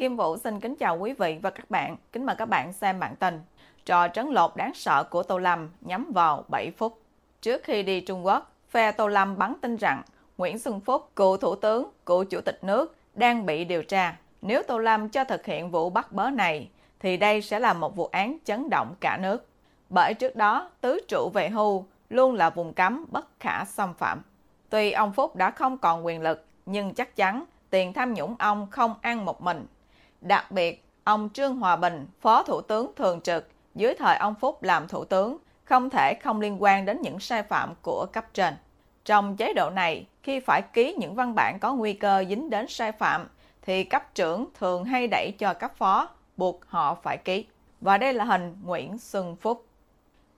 Kim Vũ xin kính chào quý vị và các bạn. Kính mời các bạn xem bản tin. Trò trấn lột đáng sợ của Tô Lâm nhắm vào 7 phút. Trước khi đi Trung Quốc, phe Tô Lâm bắn tin rằng Nguyễn Xuân Phúc, cựu thủ tướng, cựu chủ tịch nước, đang bị điều tra. Nếu Tô Lâm cho thực hiện vụ bắt bớ này, thì đây sẽ là một vụ án chấn động cả nước. Bởi trước đó, tứ trụ về hưu luôn là vùng cấm bất khả xâm phạm. Tuy ông Phúc đã không còn quyền lực, nhưng chắc chắn tiền tham nhũng ông không ăn một mình. Đặc biệt, ông Trương Hòa Bình, Phó Thủ tướng Thường trực, dưới thời ông Phúc làm Thủ tướng, không thể không liên quan đến những sai phạm của cấp trên. Trong chế độ này, khi phải ký những văn bản có nguy cơ dính đến sai phạm, thì cấp trưởng thường hay đẩy cho cấp phó, buộc họ phải ký. Và đây là hình Nguyễn Xuân Phúc.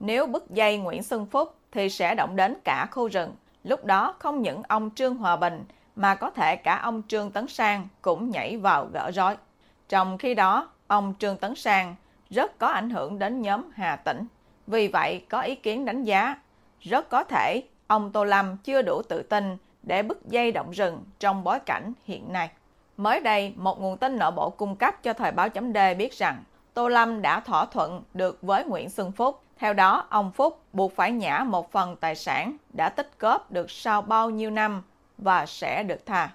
Nếu bứt dây Nguyễn Xuân Phúc thì sẽ động đến cả khu rừng. Lúc đó không những ông Trương Hòa Bình mà có thể cả ông Trương Tấn Sang cũng nhảy vào gỡ rối. Trong khi đó, ông Trương Tấn Sang rất có ảnh hưởng đến nhóm Hà Tĩnh. Vì vậy, có ý kiến đánh giá, rất có thể ông Tô Lâm chưa đủ tự tin để bứt dây động rừng trong bối cảnh hiện nay. Mới đây, một nguồn tin nội bộ cung cấp cho thời báo chấm đề biết rằng Tô Lâm đã thỏa thuận được với Nguyễn Xuân Phúc. Theo đó, ông Phúc buộc phải nhả một phần tài sản đã tích góp được sau bao nhiêu năm và sẽ được tha.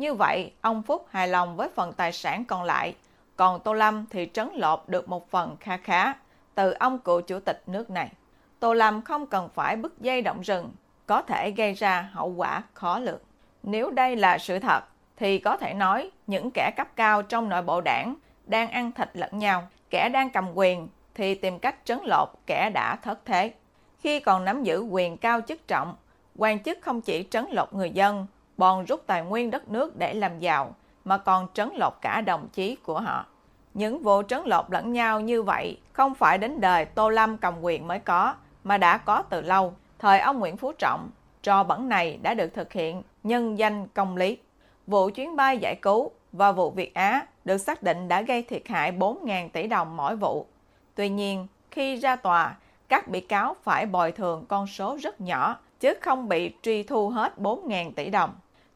Như vậy, ông Phúc hài lòng với phần tài sản còn lại, còn Tô Lâm thì trấn lột được một phần kha khá từ ông cựu chủ tịch nước này. Tô Lâm không cần phải bức dây động rừng, có thể gây ra hậu quả khó lường. Nếu đây là sự thật, thì có thể nói những kẻ cấp cao trong nội bộ đảng đang ăn thịt lẫn nhau, kẻ đang cầm quyền thì tìm cách trấn lột kẻ đã thất thế. Khi còn nắm giữ quyền cao chức trọng, quan chức không chỉ trấn lột người dân bọn rút tài nguyên đất nước để làm giàu, mà còn trấn lột cả đồng chí của họ. Những vụ trấn lột lẫn nhau như vậy không phải đến đời Tô Lâm cầm quyền mới có, mà đã có từ lâu. Thời ông Nguyễn Phú Trọng, trò bẩn này đã được thực hiện nhân danh công lý. Vụ chuyến bay giải cứu và vụ Việt Á được xác định đã gây thiệt hại 4.000 tỷ đồng mỗi vụ. Tuy nhiên, khi ra tòa, các bị cáo phải bồi thường con số rất nhỏ, chứ không bị truy thu hết 4.000 tỷ đồng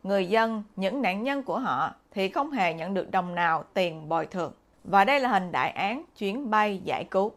người dân, những nạn nhân của họ thì không hề nhận được đồng nào tiền bồi thường. Và đây là hình đại án chuyến bay giải cứu.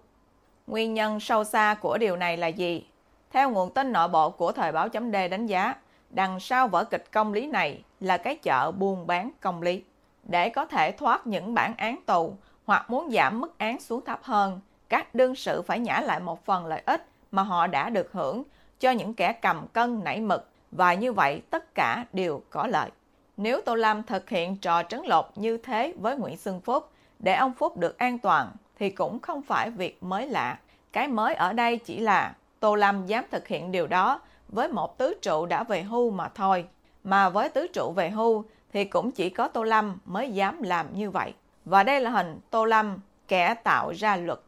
Nguyên nhân sâu xa của điều này là gì? Theo nguồn tin nội bộ của thời báo chấm D đánh giá, đằng sau vở kịch công lý này là cái chợ buôn bán công lý. Để có thể thoát những bản án tù hoặc muốn giảm mức án xuống thấp hơn, các đương sự phải nhả lại một phần lợi ích mà họ đã được hưởng cho những kẻ cầm cân nảy mực và như vậy tất cả đều có lợi. Nếu Tô Lâm thực hiện trò trấn lột như thế với Nguyễn Xuân Phúc để ông Phúc được an toàn thì cũng không phải việc mới lạ. Cái mới ở đây chỉ là Tô Lâm dám thực hiện điều đó với một tứ trụ đã về hưu mà thôi. Mà với tứ trụ về hưu thì cũng chỉ có Tô Lâm mới dám làm như vậy. Và đây là hình Tô Lâm, kẻ tạo ra luật.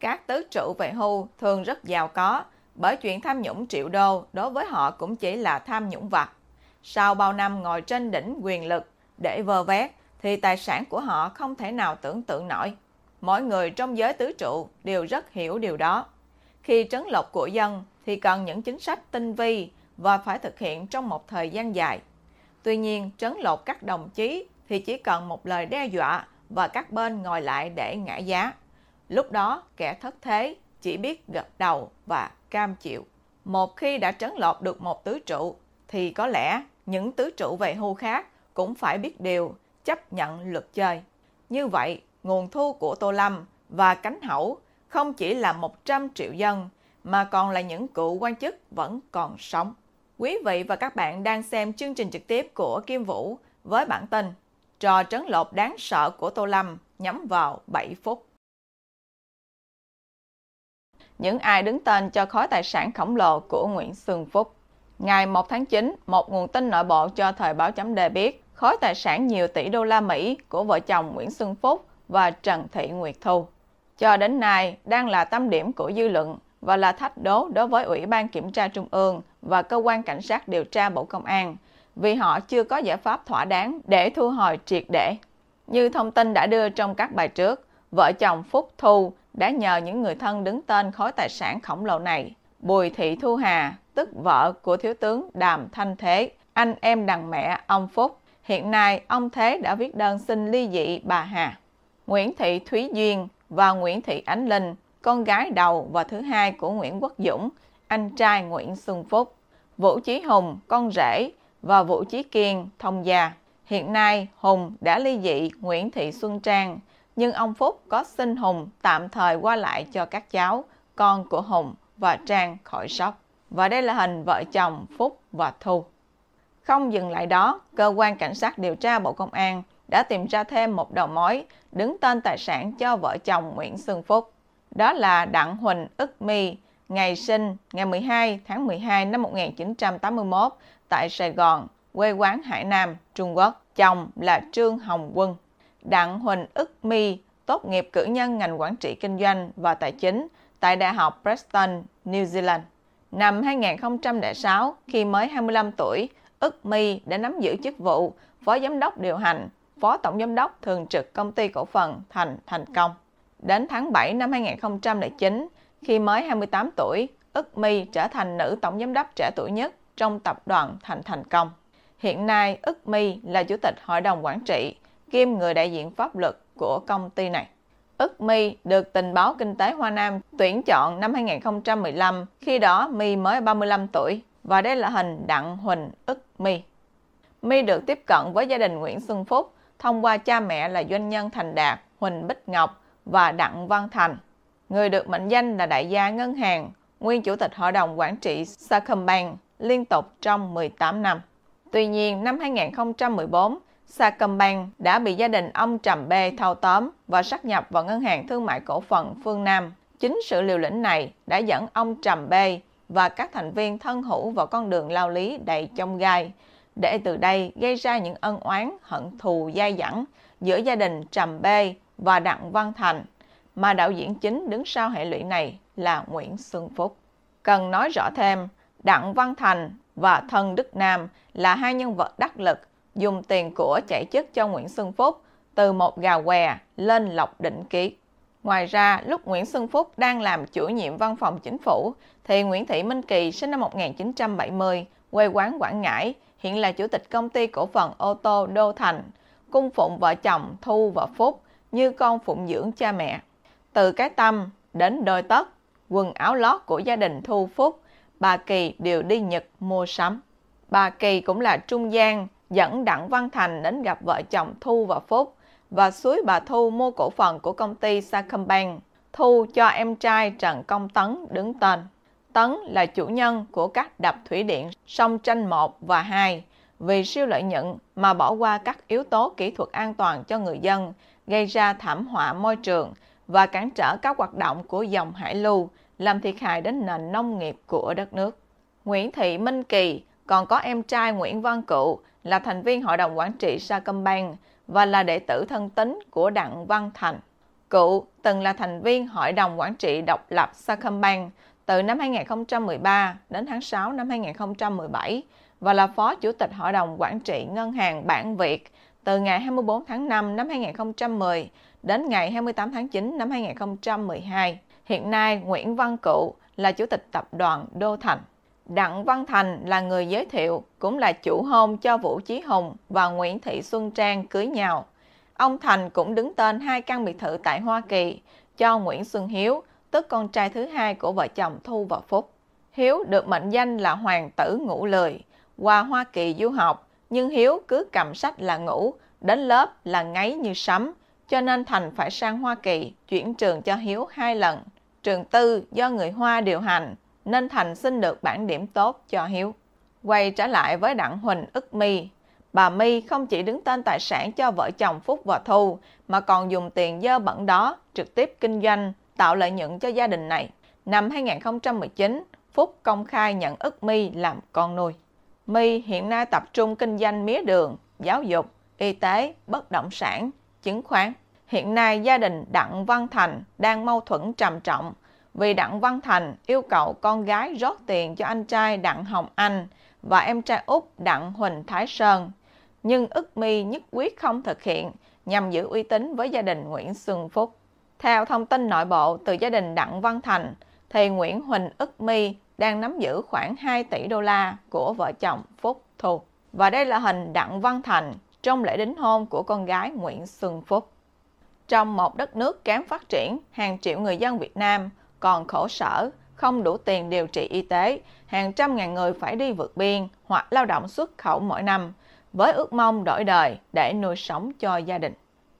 Các tứ trụ về hưu thường rất giàu có, bởi chuyện tham nhũng triệu đô đối với họ cũng chỉ là tham nhũng vặt. Sau bao năm ngồi trên đỉnh quyền lực để vơ vét thì tài sản của họ không thể nào tưởng tượng nổi. Mỗi người trong giới tứ trụ đều rất hiểu điều đó. Khi trấn lộc của dân thì cần những chính sách tinh vi và phải thực hiện trong một thời gian dài. Tuy nhiên, trấn lột các đồng chí thì chỉ cần một lời đe dọa và các bên ngồi lại để ngã giá. Lúc đó, kẻ thất thế chỉ biết gật đầu và cam chịu. Một khi đã trấn lột được một tứ trụ, thì có lẽ những tứ trụ về hưu khác cũng phải biết điều, chấp nhận luật chơi. Như vậy, nguồn thu của Tô Lâm và Cánh Hậu không chỉ là 100 triệu dân, mà còn là những cựu quan chức vẫn còn sống. Quý vị và các bạn đang xem chương trình trực tiếp của Kim Vũ với bản tin Trò trấn lột đáng sợ của Tô Lâm nhắm vào 7 phút những ai đứng tên cho khối tài sản khổng lồ của Nguyễn Xuân Phúc. Ngày 1 tháng 9, một nguồn tin nội bộ cho thời báo chấm đề biết khối tài sản nhiều tỷ đô la Mỹ của vợ chồng Nguyễn Xuân Phúc và Trần Thị Nguyệt Thu. Cho đến nay, đang là tâm điểm của dư luận và là thách đố đối với Ủy ban Kiểm tra Trung ương và Cơ quan Cảnh sát điều tra Bộ Công an vì họ chưa có giải pháp thỏa đáng để thu hồi triệt để. Như thông tin đã đưa trong các bài trước, vợ chồng Phúc Thu đã nhờ những người thân đứng tên khối tài sản khổng lồ này. Bùi Thị Thu Hà, tức vợ của Thiếu tướng Đàm Thanh Thế, anh em đằng mẹ ông Phúc. Hiện nay, ông Thế đã viết đơn xin ly dị bà Hà. Nguyễn Thị Thúy Duyên và Nguyễn Thị Ánh Linh, con gái đầu và thứ hai của Nguyễn Quốc Dũng, anh trai Nguyễn Xuân Phúc. Vũ Chí Hùng, con rể, và Vũ Chí Kiên, thông gia. Hiện nay, Hùng đã ly dị Nguyễn Thị Xuân Trang, nhưng ông Phúc có xin Hùng tạm thời qua lại cho các cháu, con của Hùng và Trang khỏi sốc. Và đây là hình vợ chồng Phúc và Thu. Không dừng lại đó, cơ quan cảnh sát điều tra Bộ Công an đã tìm ra thêm một đầu mối đứng tên tài sản cho vợ chồng Nguyễn Xuân Phúc. Đó là Đặng Huỳnh Ức My, ngày sinh ngày 12 tháng 12 năm 1981 tại Sài Gòn, quê quán Hải Nam, Trung Quốc. Chồng là Trương Hồng Quân. Đặng Huỳnh Ức Mi, tốt nghiệp cử nhân ngành quản trị kinh doanh và tài chính tại Đại học Preston, New Zealand. Năm 2006, khi mới 25 tuổi, Ức Mi đã nắm giữ chức vụ Phó Giám đốc điều hành, Phó Tổng Giám đốc thường trực công ty cổ phần Thành Thành Công. Đến tháng 7 năm 2009, khi mới 28 tuổi, Ức Mi trở thành nữ tổng giám đốc trẻ tuổi nhất trong tập đoàn Thành Thành Công. Hiện nay, Ức Mi là chủ tịch hội đồng quản trị kiêm người đại diện pháp luật của công ty này. Ức My được tình báo kinh tế Hoa Nam tuyển chọn năm 2015, khi đó My mới 35 tuổi và đây là hình Đặng Huỳnh Ức My. My được tiếp cận với gia đình Nguyễn Xuân Phúc thông qua cha mẹ là doanh nhân Thành Đạt, Huỳnh Bích Ngọc và Đặng Văn Thành. Người được mệnh danh là đại gia ngân hàng, nguyên chủ tịch hội đồng quản trị Sacombank liên tục trong 18 năm. Tuy nhiên, năm 2014, Sacombank đã bị gia đình ông Trầm B thâu tóm và sát nhập vào Ngân hàng Thương mại Cổ phần Phương Nam. Chính sự liều lĩnh này đã dẫn ông Trầm B và các thành viên thân hữu vào con đường lao lý đầy chông gai, để từ đây gây ra những ân oán hận thù dai dẳng giữa gia đình Trầm B và Đặng Văn Thành, mà đạo diễn chính đứng sau hệ lụy này là Nguyễn Xuân Phúc. Cần nói rõ thêm, Đặng Văn Thành và Thân Đức Nam là hai nhân vật đắc lực dùng tiền của chạy chức cho Nguyễn Xuân Phúc từ một gà què lên lọc Định ký Ngoài ra, lúc Nguyễn Xuân Phúc đang làm chủ nhiệm văn phòng chính phủ, thì Nguyễn Thị Minh Kỳ sinh năm 1970, quê quán Quảng Ngãi, hiện là chủ tịch công ty cổ phần ô tô Đô Thành, cung phụng vợ chồng Thu và Phúc như con phụng dưỡng cha mẹ. Từ cái tâm đến đôi tất, quần áo lót của gia đình Thu Phúc, bà Kỳ đều đi Nhật mua sắm. Bà Kỳ cũng là trung gian dẫn Đặng Văn Thành đến gặp vợ chồng Thu và Phúc và suối bà Thu mua cổ phần của công ty Sacombank. Thu cho em trai Trần Công Tấn đứng tên. Tấn là chủ nhân của các đập thủy điện sông Tranh 1 và 2 vì siêu lợi nhuận mà bỏ qua các yếu tố kỹ thuật an toàn cho người dân, gây ra thảm họa môi trường và cản trở các hoạt động của dòng hải lưu, làm thiệt hại đến nền nông nghiệp của đất nước. Nguyễn Thị Minh Kỳ còn có em trai Nguyễn Văn Cựu là thành viên Hội đồng Quản trị Sacombank và là đệ tử thân tín của Đặng Văn Thành. Cựu từng là thành viên Hội đồng Quản trị độc lập Sacombank từ năm 2013 đến tháng 6 năm 2017 và là Phó Chủ tịch Hội đồng Quản trị Ngân hàng Bản Việt từ ngày 24 tháng 5 năm 2010 đến ngày 28 tháng 9 năm 2012. Hiện nay, Nguyễn Văn Cựu là Chủ tịch Tập đoàn Đô Thành. Đặng Văn Thành là người giới thiệu, cũng là chủ hôn cho Vũ Chí Hùng và Nguyễn Thị Xuân Trang cưới nhau. Ông Thành cũng đứng tên hai căn biệt thự tại Hoa Kỳ cho Nguyễn Xuân Hiếu, tức con trai thứ hai của vợ chồng Thu và Phúc. Hiếu được mệnh danh là hoàng tử ngủ lười, qua Hoa Kỳ du học, nhưng Hiếu cứ cầm sách là ngủ, đến lớp là ngáy như sấm, cho nên Thành phải sang Hoa Kỳ chuyển trường cho Hiếu hai lần. Trường tư do người Hoa điều hành, nên Thành xin được bản điểm tốt cho Hiếu. Quay trở lại với Đặng Huỳnh ức mi, bà mi không chỉ đứng tên tài sản cho vợ chồng Phúc và Thu mà còn dùng tiền dơ bẩn đó trực tiếp kinh doanh, tạo lợi nhuận cho gia đình này. Năm 2019, Phúc công khai nhận ức mi làm con nuôi. Mi hiện nay tập trung kinh doanh mía đường, giáo dục, y tế, bất động sản, chứng khoán. Hiện nay gia đình Đặng Văn Thành đang mâu thuẫn trầm trọng vì Đặng Văn Thành yêu cầu con gái rót tiền cho anh trai Đặng Hồng Anh và em trai út Đặng Huỳnh Thái Sơn. Nhưng ức mi nhất quyết không thực hiện nhằm giữ uy tín với gia đình Nguyễn Xuân Phúc. Theo thông tin nội bộ từ gia đình Đặng Văn Thành, thì Nguyễn Huỳnh ức mi đang nắm giữ khoảng 2 tỷ đô la của vợ chồng Phúc Thuộc. Và đây là hình Đặng Văn Thành trong lễ đính hôn của con gái Nguyễn Xuân Phúc. Trong một đất nước kém phát triển, hàng triệu người dân Việt Nam – còn khổ sở, không đủ tiền điều trị y tế, hàng trăm ngàn người phải đi vượt biên hoặc lao động xuất khẩu mỗi năm, với ước mong đổi đời để nuôi sống cho gia đình.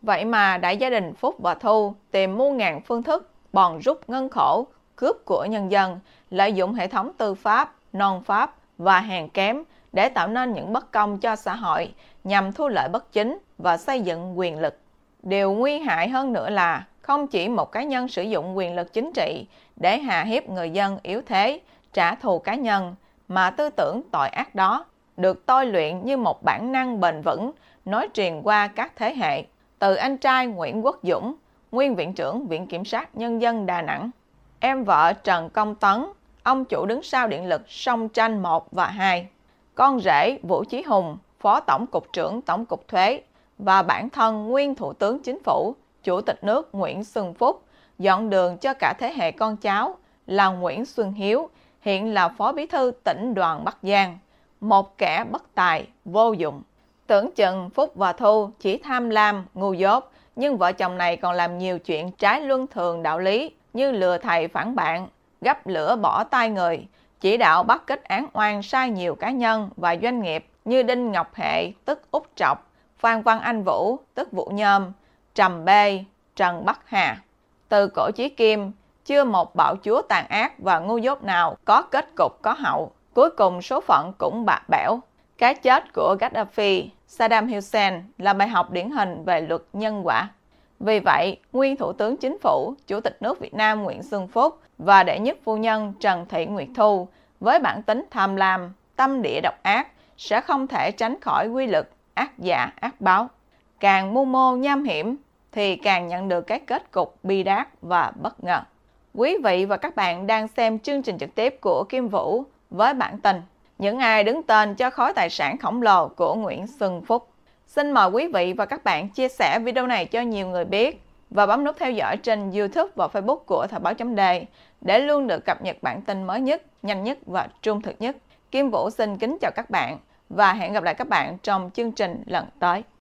Vậy mà đại gia đình Phúc và Thu tìm muôn ngàn phương thức bòn rút ngân khổ, cướp của nhân dân, lợi dụng hệ thống tư pháp, non pháp và hèn kém để tạo nên những bất công cho xã hội nhằm thu lợi bất chính và xây dựng quyền lực. Điều nguy hại hơn nữa là không chỉ một cá nhân sử dụng quyền lực chính trị để hà hiếp người dân yếu thế, trả thù cá nhân, mà tư tưởng tội ác đó được tôi luyện như một bản năng bền vững nói truyền qua các thế hệ. Từ anh trai Nguyễn Quốc Dũng, nguyên viện trưởng Viện Kiểm sát Nhân dân Đà Nẵng, em vợ Trần Công Tấn, ông chủ đứng sau điện lực Sông Tranh 1 và 2, con rể Vũ Chí Hùng, Phó Tổng cục trưởng Tổng cục Thuế và bản thân nguyên Thủ tướng Chính phủ Chủ tịch nước Nguyễn Xuân Phúc dọn đường cho cả thế hệ con cháu là Nguyễn Xuân Hiếu, hiện là Phó Bí thư tỉnh đoàn Bắc Giang, một kẻ bất tài, vô dụng. Tưởng chừng Phúc và Thu chỉ tham lam, ngu dốt, nhưng vợ chồng này còn làm nhiều chuyện trái luân thường đạo lý như lừa thầy phản bạn, gấp lửa bỏ tay người, chỉ đạo bắt kết án oan sai nhiều cá nhân và doanh nghiệp như Đinh Ngọc Hệ, tức Úc Trọc, Phan Văn Anh Vũ, tức Vũ Nhôm, Trầm Bê, Trần Bắc Hà. Từ cổ chí kim, chưa một bạo chúa tàn ác và ngu dốt nào có kết cục có hậu. Cuối cùng số phận cũng bạc bẽo. Cái chết của Gaddafi, Saddam Hussein là bài học điển hình về luật nhân quả. Vì vậy, nguyên Thủ tướng Chính phủ, Chủ tịch nước Việt Nam Nguyễn Xuân Phúc và đệ nhất phu nhân Trần Thị Nguyệt Thu với bản tính tham lam, tâm địa độc ác sẽ không thể tránh khỏi quy lực ác giả ác báo. Càng mưu mô nham hiểm, thì càng nhận được các kết cục bi đát và bất ngờ. Quý vị và các bạn đang xem chương trình trực tiếp của Kim Vũ với bản tin Những ai đứng tên cho khối tài sản khổng lồ của Nguyễn Xuân Phúc. Xin mời quý vị và các bạn chia sẻ video này cho nhiều người biết và bấm nút theo dõi trên YouTube và Facebook của Thời báo chấm đề để luôn được cập nhật bản tin mới nhất, nhanh nhất và trung thực nhất. Kim Vũ xin kính chào các bạn và hẹn gặp lại các bạn trong chương trình lần tới.